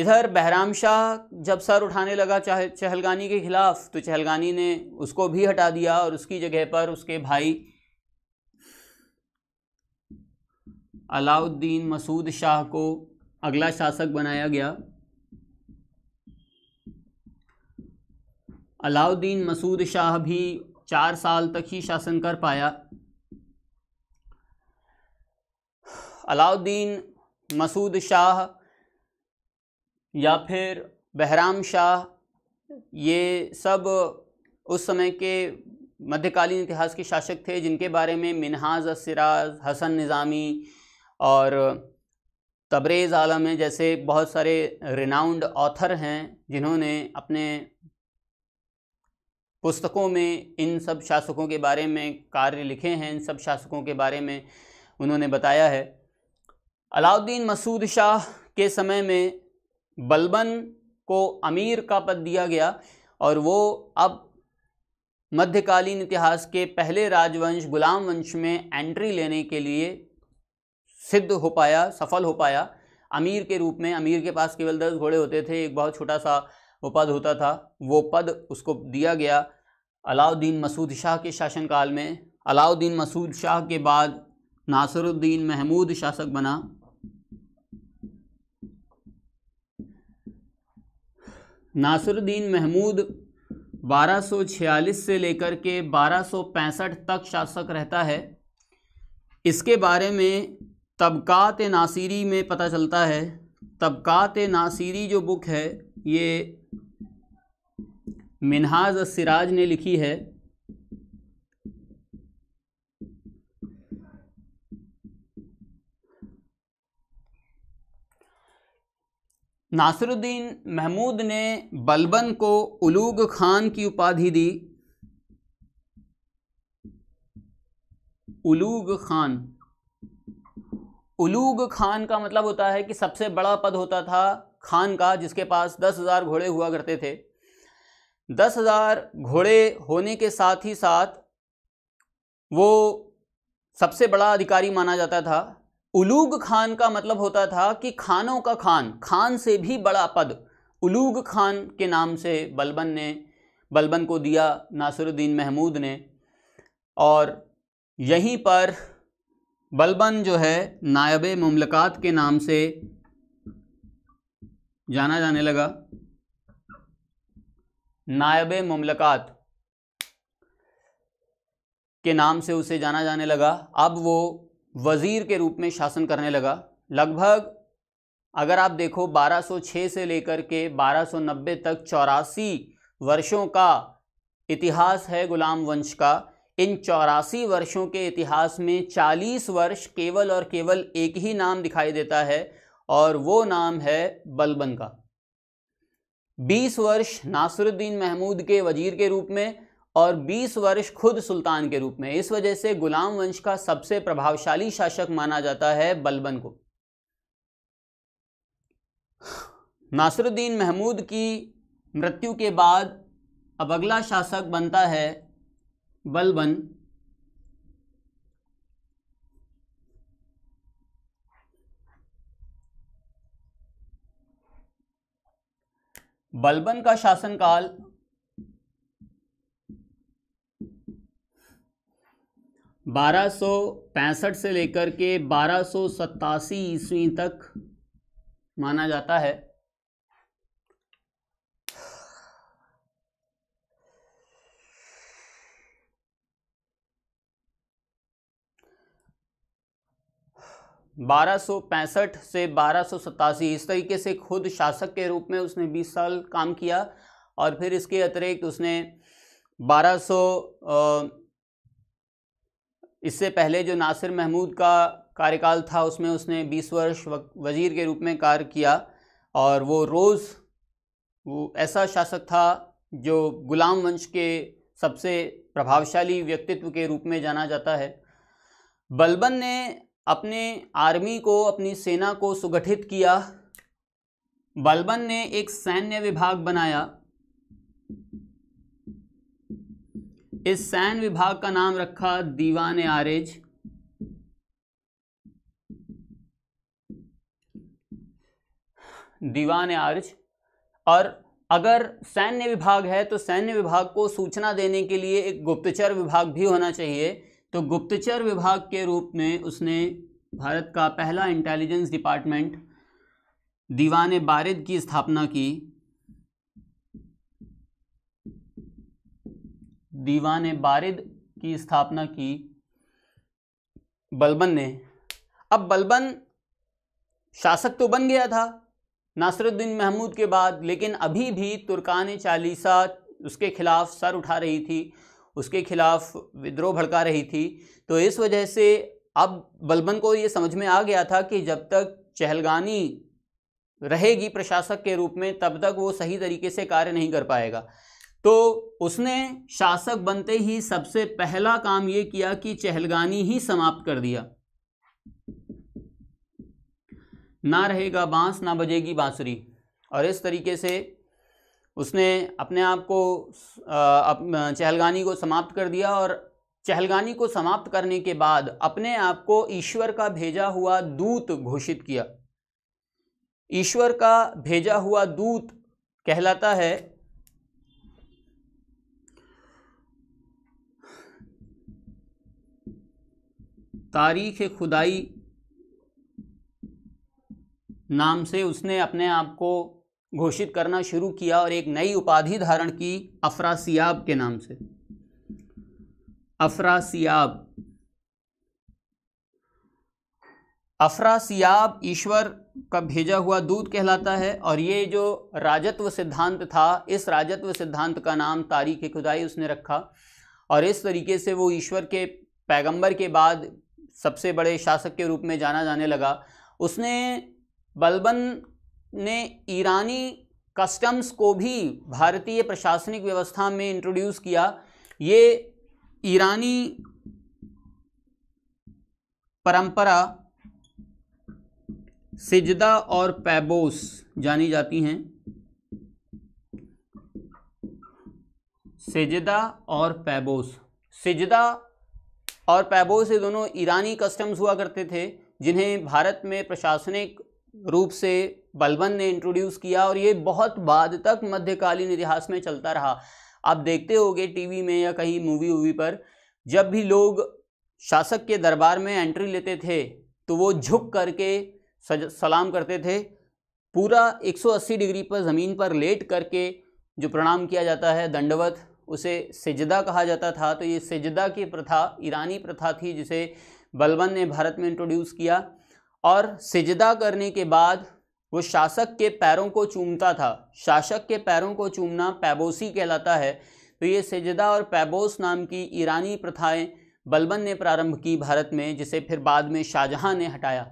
इधर बहराम शाह जब सर उठाने लगा चाहे चहलगानी के खिलाफ तो चहलगानी ने उसको भी हटा दिया और उसकी जगह पर उसके भाई अलाउद्दीन मसूद शाह को अगला शासक बनाया गया अलाउद्दीन मसूद शाह भी चार साल तक ही शासन कर पाया अलाउद्दीन मसूद शाह या फिर बहराम शाह ये सब उस समय के मध्यकालीन इतिहास के शासक थे जिनके बारे में मिनहाज असराज हसन निज़ामी और तबरेज़ आलम है जैसे बहुत सारे रिनाउंड ऑथर हैं जिन्होंने अपने पुस्तकों में इन सब शासकों के बारे में कार्य लिखे हैं इन सब शासकों के बारे में उन्होंने बताया है अलाउद्दीन मसूद शाह के समय में बलबन को अमीर का पद दिया गया और वो अब मध्यकालीन इतिहास के पहले राजवंश गुलाम वंश में एंट्री लेने के लिए सिद्ध हो पाया सफल हो पाया अमीर के रूप में अमीर के पास केवल दस घोड़े होते थे एक बहुत छोटा सा वो पद होता था वो पद उसको दिया गया अलाउद्दीन मसूद शाह के शासनकाल में अलाउद्दीन मसूद शाह के बाद नासिरुद्दीन महमूद शासक बना नासिरुद्दीन महमूद 1246 से लेकर के 1265 तक शासक रहता है इसके बारे में तबक़ात नासिरी में पता चलता है तबक़ात नासिरी जो बुक है ये मिनहाज सिराज ने लिखी है नासिरुद्दीन महमूद ने बलबन को उलूग खान की उपाधि दी उलूग खान उलूग खान का मतलब होता है कि सबसे बड़ा पद होता था खान का जिसके पास दस हज़ार घोड़े हुआ करते थे दस हज़ार घोड़े होने के साथ ही साथ वो सबसे बड़ा अधिकारी माना जाता था उलूग खान का मतलब होता था कि खानों का खान खान से भी बड़ा पद उलूग खान के नाम से बलबन ने बलबन को दिया नासिरुद्दीन महमूद ने और यहीं पर बलबन जो है नायब ममलकात के नाम से जाना जाने लगा नायब ममलकात के नाम से उसे जाना जाने लगा अब वो वज़ीर के रूप में शासन करने लगा लगभग अगर आप देखो 1206 से लेकर के 1290 तक चौरासी वर्षों का इतिहास है गुलाम वंश का इन चौरासी वर्षों के इतिहास में 40 वर्ष केवल और केवल एक ही नाम दिखाई देता है और वो नाम है बलबन का 20 वर्ष नासिरुद्दीन महमूद के वजीर के रूप में और 20 वर्ष खुद सुल्तान के रूप में इस वजह से गुलाम वंश का सबसे प्रभावशाली शासक माना जाता है बलबन को नासिरुद्दीन महमूद की मृत्यु के बाद अब अगला शासक बनता है बलबन बलबन का शासनकाल बारह से लेकर के बारह ईस्वी तक माना जाता है बारह से बारह इस तरीके से खुद शासक के रूप में उसने 20 साल काम किया और फिर इसके अतिरिक्त उसने 1200 इससे पहले जो नासिर महमूद का कार्यकाल था उसमें उसने 20 वर्ष वज़ीर के रूप में कार्य किया और वो रोज़ वो ऐसा शासक था जो गुलाम वंश के सबसे प्रभावशाली व्यक्तित्व के रूप में जाना जाता है बलबन ने अपने आर्मी को अपनी सेना को सुगठित किया बलबन ने एक सैन्य विभाग बनाया इस सैन्य विभाग का नाम रखा दीवान आरेज दीवान आर्ज और अगर सैन्य विभाग है तो सैन्य विभाग को सूचना देने के लिए एक गुप्तचर विभाग भी होना चाहिए तो गुप्तचर विभाग के रूप में उसने भारत का पहला इंटेलिजेंस डिपार्टमेंट दीवान बारिद की स्थापना की दीवान बारिद की स्थापना की बलबन ने अब बलबन शासक तो बन गया था नासरुद्दीन महमूद के बाद लेकिन अभी भी तुर्कान चालीसा उसके खिलाफ सर उठा रही थी उसके खिलाफ विद्रोह भड़का रही थी तो इस वजह से अब बलबन को ये समझ में आ गया था कि जब तक चहलगानी रहेगी प्रशासक के रूप में तब तक वो सही तरीके से कार्य नहीं कर पाएगा तो उसने शासक बनते ही सबसे पहला काम ये किया कि चहलगानी ही समाप्त कर दिया ना रहेगा बांस ना बजेगी बांसुरी और इस तरीके से उसने अपने आप को चहलगानी को समाप्त कर दिया और चहलगानी को समाप्त करने के बाद अपने आप को ईश्वर का भेजा हुआ दूत घोषित किया ईश्वर का भेजा हुआ दूत कहलाता है तारीख खुदाई नाम से उसने अपने आप को घोषित करना शुरू किया और एक नई उपाधि धारण की अफरासियाब के नाम से अफरासियाब अफरासियाब ईश्वर का भेजा हुआ दूध कहलाता है और ये जो राजत्व सिद्धांत था इस राजत्व सिद्धांत का नाम तारीख खुदाई उसने रखा और इस तरीके से वो ईश्वर के पैगंबर के बाद सबसे बड़े शासक के रूप में जाना जाने लगा उसने बलबन ने ईरानी कस्टम्स को भी भारतीय प्रशासनिक व्यवस्था में इंट्रोड्यूस किया ये ईरानी परंपरा सिजदा और पैबोस जानी जाती हैं सिजदा और पैबोस सिजदा और पैबोस ये दोनों ईरानी कस्टम्स हुआ करते थे जिन्हें भारत में प्रशासनिक रूप से बलबन ने इंट्रोड्यूस किया और ये बहुत बाद तक मध्यकालीन इतिहास में चलता रहा आप देखते होगे टीवी में या कहीं मूवी वूवी पर जब भी लोग शासक के दरबार में एंट्री लेते थे तो वो झुक करके सलाम करते थे पूरा 180 डिग्री पर ज़मीन पर लेट करके जो प्रणाम किया जाता है दंडवत उसे सिजदा कहा जाता था तो ये सिजदा की प्रथा ईरानी प्रथा थी जिसे बलबन ने भारत में इंट्रोड्यूस किया और सिजदा करने के बाद वो शासक के पैरों को चूमता था शासक के पैरों को चूमना पैबोसी कहलाता है तो ये सिजदा और पैबोस नाम की ईरानी प्रथाएं बलबन ने प्रारंभ की भारत में जिसे फिर बाद में शाहजहाँ ने हटाया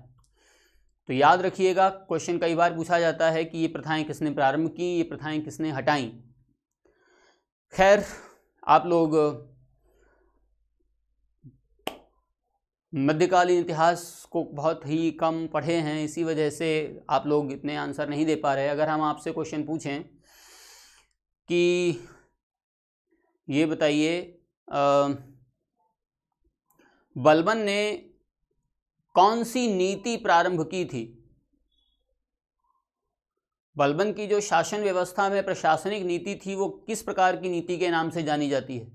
तो याद रखिएगा क्वेश्चन कई बार पूछा जाता है कि ये प्रथाएं किसने प्रारंभ की ये प्रथाएं किसने हटाई खैर आप लोग मध्यकालीन इतिहास को बहुत ही कम पढ़े हैं इसी वजह से आप लोग इतने आंसर नहीं दे पा रहे अगर हम आपसे क्वेश्चन पूछें कि ये बताइए बलबन ने कौन सी नीति प्रारंभ की थी बलबन की जो शासन व्यवस्था में प्रशासनिक नीति थी वो किस प्रकार की नीति के नाम से जानी जाती है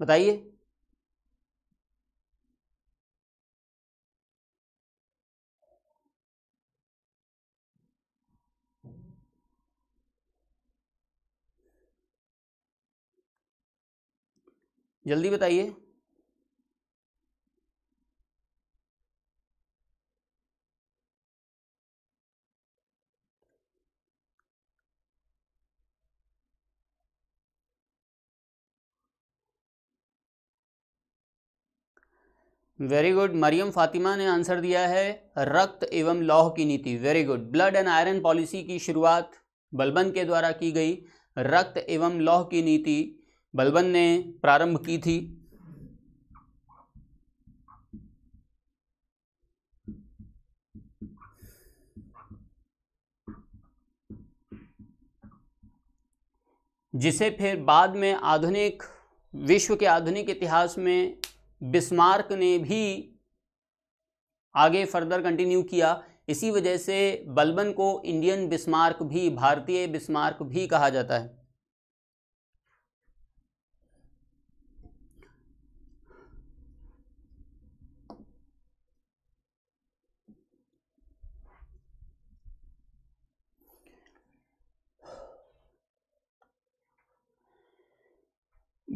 बताइए जल्दी बताइए वेरी गुड मरियम फातिमा ने आंसर दिया है रक्त एवं लौह की नीति very good blood and iron policy की शुरुआत बलबन के द्वारा की गई रक्त एवं लौह की नीति बलबन ने प्रारंभ की थी जिसे फिर बाद में आधुनिक विश्व के आधुनिक इतिहास में बिस्मार्क ने भी आगे फर्दर कंटिन्यू किया इसी वजह से बलबन को इंडियन बिस्मार्क भी भारतीय बिस्मार्क भी कहा जाता है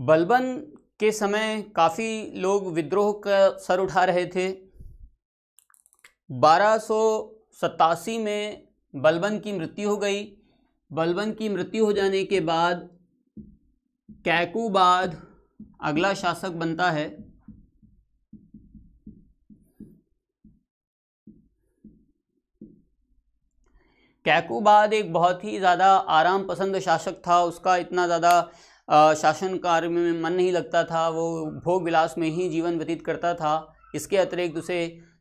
बलबन के समय काफ़ी लोग विद्रोह का सर उठा रहे थे बारह में बलबन की मृत्यु हो गई बलबन की मृत्यु हो जाने के बाद कैकूबाद अगला शासक बनता है कैकूबाद एक बहुत ही ज़्यादा आराम पसंद शासक था उसका इतना ज़्यादा शासन कार्य में मन नहीं लगता था वो भोग विलास में ही जीवन व्यतीत करता था इसके अतिरिक्त उसे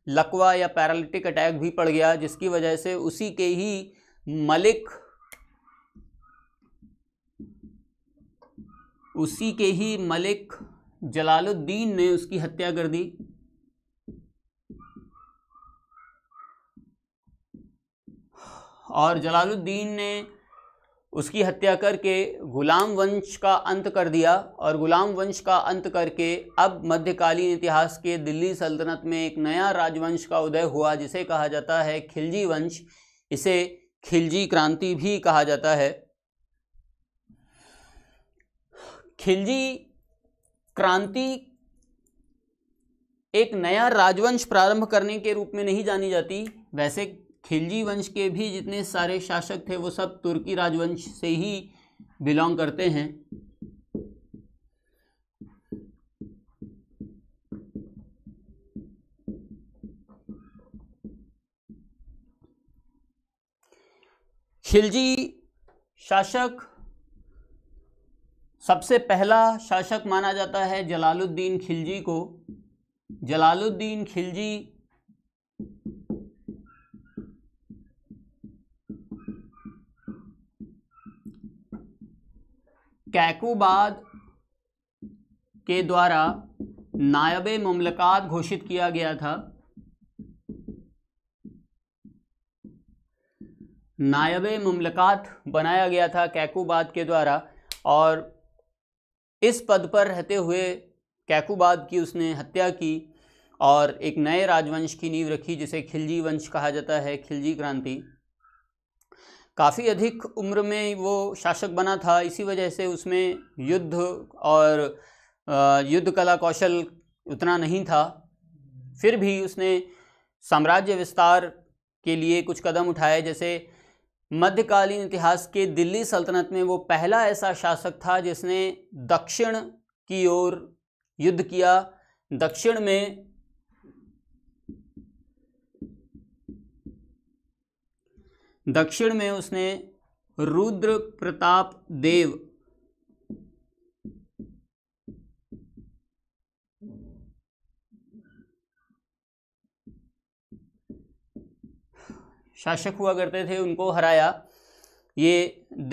लकवा या पैरालिटिक अटैक भी पड़ गया जिसकी वजह से उसी के ही मलिक उसी के ही मलिक जलालुद्दीन ने उसकी हत्या कर दी और जलालुद्दीन ने उसकी हत्या करके गुलाम वंश का अंत कर दिया और गुलाम वंश का अंत करके अब मध्यकालीन इतिहास के दिल्ली सल्तनत में एक नया राजवंश का उदय हुआ जिसे कहा जाता है खिलजी वंश इसे खिलजी क्रांति भी कहा जाता है खिलजी क्रांति एक नया राजवंश प्रारंभ करने के रूप में नहीं जानी जाती वैसे खिलजी वंश के भी जितने सारे शासक थे वो सब तुर्की राजवंश से ही बिलोंग करते हैं खिलजी शासक सबसे पहला शासक माना जाता है जलालुद्दीन खिलजी को जलालुद्दीन खिलजी कैकूबाद के द्वारा नायब ममलकात घोषित किया गया था नायब ममलकात बनाया गया था कैकूबाद के द्वारा और इस पद पर रहते हुए कैकूबाद की उसने हत्या की और एक नए राजवंश की नींव रखी जिसे खिलजी वंश कहा जाता है खिलजी क्रांति काफ़ी अधिक उम्र में वो शासक बना था इसी वजह से उसमें युद्ध और युद्ध कला कौशल उतना नहीं था फिर भी उसने साम्राज्य विस्तार के लिए कुछ कदम उठाए जैसे मध्यकालीन इतिहास के दिल्ली सल्तनत में वो पहला ऐसा शासक था जिसने दक्षिण की ओर युद्ध किया दक्षिण में दक्षिण में उसने रुद्र प्रताप देव शासक हुआ करते थे उनको हराया ये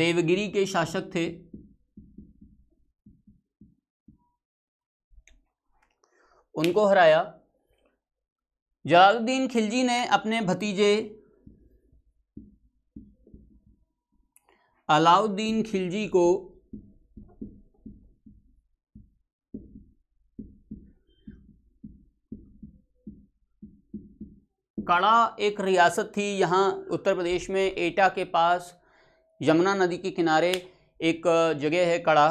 देवगिरी के शासक थे उनको हराया जलालुद्दीन खिलजी ने अपने भतीजे अलाउद्दीन खिलजी को कड़ा एक रियासत थी यहाँ उत्तर प्रदेश में एटा के पास यमुना नदी के किनारे एक जगह है कड़ा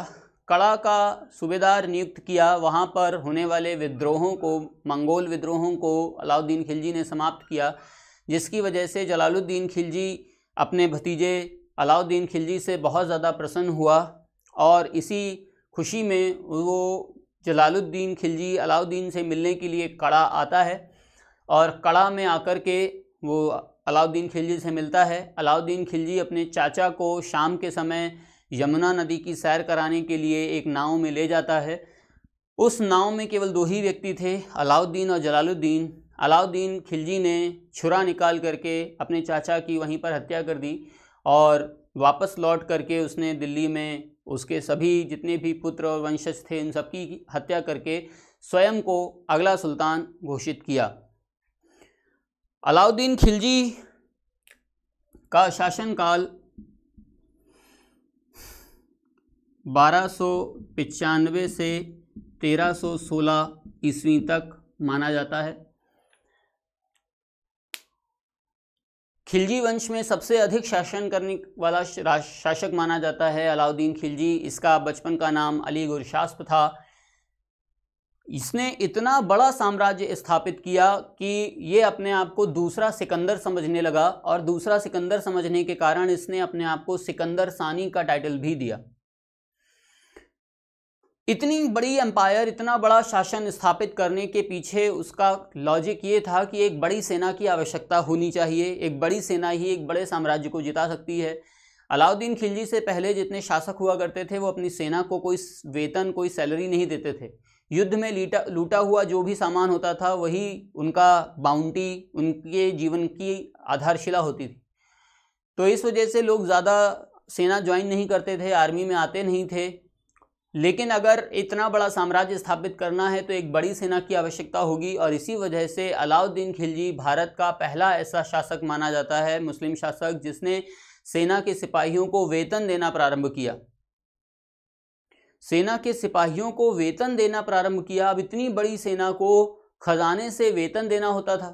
कड़ा का सूबेदार नियुक्त किया वहाँ पर होने वाले विद्रोहों को मंगोल विद्रोहों को अलाउद्दीन खिलजी ने समाप्त किया जिसकी वजह से जलालुद्दीन खिलजी अपने भतीजे अलाउद्दीन खिलजी से बहुत ज़्यादा प्रसन्न हुआ और इसी खुशी में वो जलालुद्दीन खिलजी अलाउद्दीन से मिलने के लिए कड़ा आता है और कड़ा में आकर के वो अलाउद्दीन खिलजी से मिलता है अलाउद्दीन खिलजी अपने चाचा को शाम के समय यमुना नदी की सैर कराने के लिए एक नाव में ले जाता है उस नाव में केवल दो ही व्यक्ति थे अलाउद्दीन और जलालुद्दीन अलाउद्दीन खिलजी ने छुरा निकाल करके अपने चाचा की वहीं पर हत्या कर दी और वापस लौट करके उसने दिल्ली में उसके सभी जितने भी पुत्र और वंशज थे इन सबकी हत्या करके स्वयं को अगला सुल्तान घोषित किया अलाउद्दीन खिलजी का शासनकाल बारह से 1316 ईस्वी तक माना जाता है खिलजी वंश में सबसे अधिक शासन करने वाला शासक माना जाता है अलाउद्दीन खिलजी इसका बचपन का नाम अली गुरशास्प था इसने इतना बड़ा साम्राज्य स्थापित किया कि ये अपने आप को दूसरा सिकंदर समझने लगा और दूसरा सिकंदर समझने के कारण इसने अपने आप को सिकंदर सानी का टाइटल भी दिया इतनी बड़ी एम्पायर इतना बड़ा शासन स्थापित करने के पीछे उसका लॉजिक ये था कि एक बड़ी सेना की आवश्यकता होनी चाहिए एक बड़ी सेना ही एक बड़े साम्राज्य को जिता सकती है अलाउद्दीन खिलजी से पहले जितने शासक हुआ करते थे वो अपनी सेना को कोई वेतन कोई सैलरी नहीं देते थे युद्ध में लीटा लूटा हुआ जो भी सामान होता था वही उनका बाउंटी उनके जीवन की आधारशिला होती थी तो इस वजह से लोग ज़्यादा सेना ज्वाइन नहीं करते थे आर्मी में आते नहीं थे लेकिन अगर इतना बड़ा साम्राज्य स्थापित करना है तो एक बड़ी सेना की आवश्यकता होगी और इसी वजह से अलाउद्दीन खिलजी भारत का पहला ऐसा शासक माना जाता है मुस्लिम शासक जिसने सेना के सिपाहियों को वेतन देना प्रारंभ किया सेना के सिपाहियों को वेतन देना प्रारंभ किया अब इतनी बड़ी सेना को खजाने से वेतन देना होता था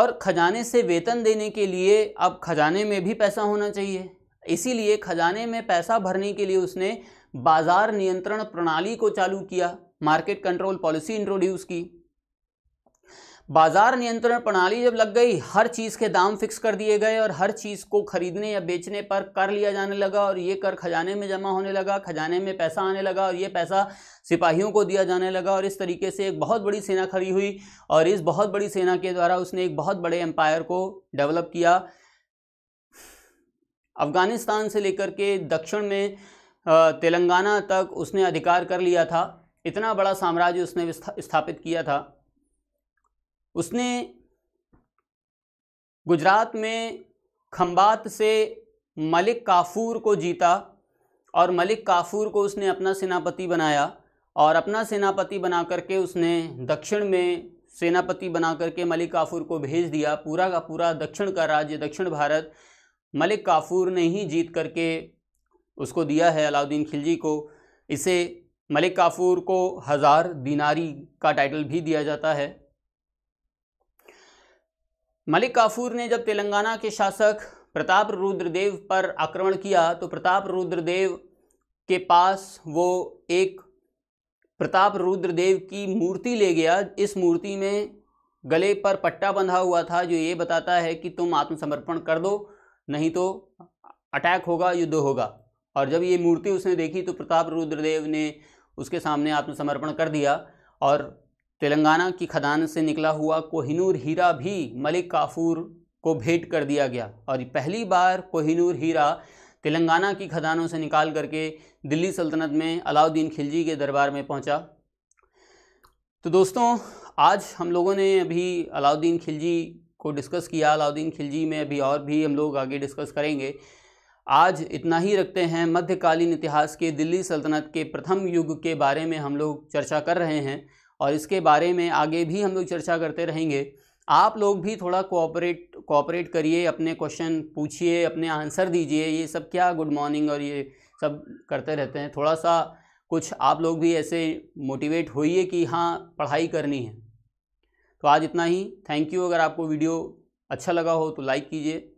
और खजाने से वेतन देने के लिए अब खजाने में भी पैसा होना चाहिए इसीलिए खजाने में पैसा भरने के लिए उसने बाजार नियंत्रण प्रणाली को चालू किया मार्केट कंट्रोल पॉलिसी इंट्रोड्यूस की बाजार नियंत्रण प्रणाली जब लग गई हर चीज़ के दाम फिक्स कर दिए गए और हर चीज़ को खरीदने या बेचने पर कर लिया जाने लगा और ये कर खजाने में जमा होने लगा खजाने में पैसा आने लगा और ये पैसा सिपाहियों को दिया जाने लगा और इस तरीके से एक बहुत बड़ी सेना खड़ी हुई और इस बहुत बड़ी सेना के द्वारा उसने एक बहुत बड़े एम्पायर को डेवलप किया अफ़गानिस्तान से लेकर के दक्षिण में तेलंगाना तक उसने अधिकार कर लिया था इतना बड़ा साम्राज्य उसने स्थापित किया था उसने गुजरात में खम्बात से मलिक काफूर को जीता और मलिक काफूर को उसने अपना सेनापति बनाया और अपना सेनापति बना करके उसने दक्षिण में सेनापति बना करके मलिक काफूर को भेज दिया पूरा का पूरा दक्षिण का राज्य दक्षिण भारत मलिक काफूर ने ही जीत करके उसको दिया है अलाउद्दीन खिलजी को इसे मलिक काफूर को हज़ार दीनारी का टाइटल भी दिया जाता है मलिक काफूर ने जब तेलंगाना के शासक प्रताप रुद्रदेव पर आक्रमण किया तो प्रताप रुद्रदेव के पास वो एक प्रताप रुद्रदेव की मूर्ति ले गया इस मूर्ति में गले पर पट्टा बंधा हुआ था जो ये बताता है कि तुम आत्मसमर्पण कर दो नहीं तो अटैक होगा युद्ध होगा और जब ये मूर्ति उसने देखी तो प्रताप रुद्रदेव ने उसके सामने आत्मसमर्पण कर दिया और तेलंगाना की खदान से निकला हुआ कोहिनूर हीरा भी मलिक काफूर को भेंट कर दिया गया और पहली बार कोहिनूर हीरा तेलंगाना की खदानों से निकाल करके दिल्ली सल्तनत में अलाउद्दीन खिलजी के दरबार में पहुंचा तो दोस्तों आज हम लोगों ने अभी अलाउद्दीन खिलजी को डिस्कस किया अलाउद्दीन खिलजी में अभी और भी हम लोग आगे डिस्कस करेंगे आज इतना ही रखते हैं मध्यकालीन इतिहास के दिल्ली सल्तनत के प्रथम युग के बारे में हम लोग चर्चा कर रहे हैं और इसके बारे में आगे भी हम लोग चर्चा करते रहेंगे आप लोग भी थोड़ा कोऑपरेट कोऑपरेट करिए अपने क्वेश्चन पूछिए अपने आंसर दीजिए ये सब क्या गुड मॉर्निंग और ये सब करते रहते हैं थोड़ा सा कुछ आप लोग भी ऐसे मोटिवेट होइए कि हाँ पढ़ाई करनी है तो आज इतना ही थैंक यू अगर आपको वीडियो अच्छा लगा हो तो लाइक कीजिए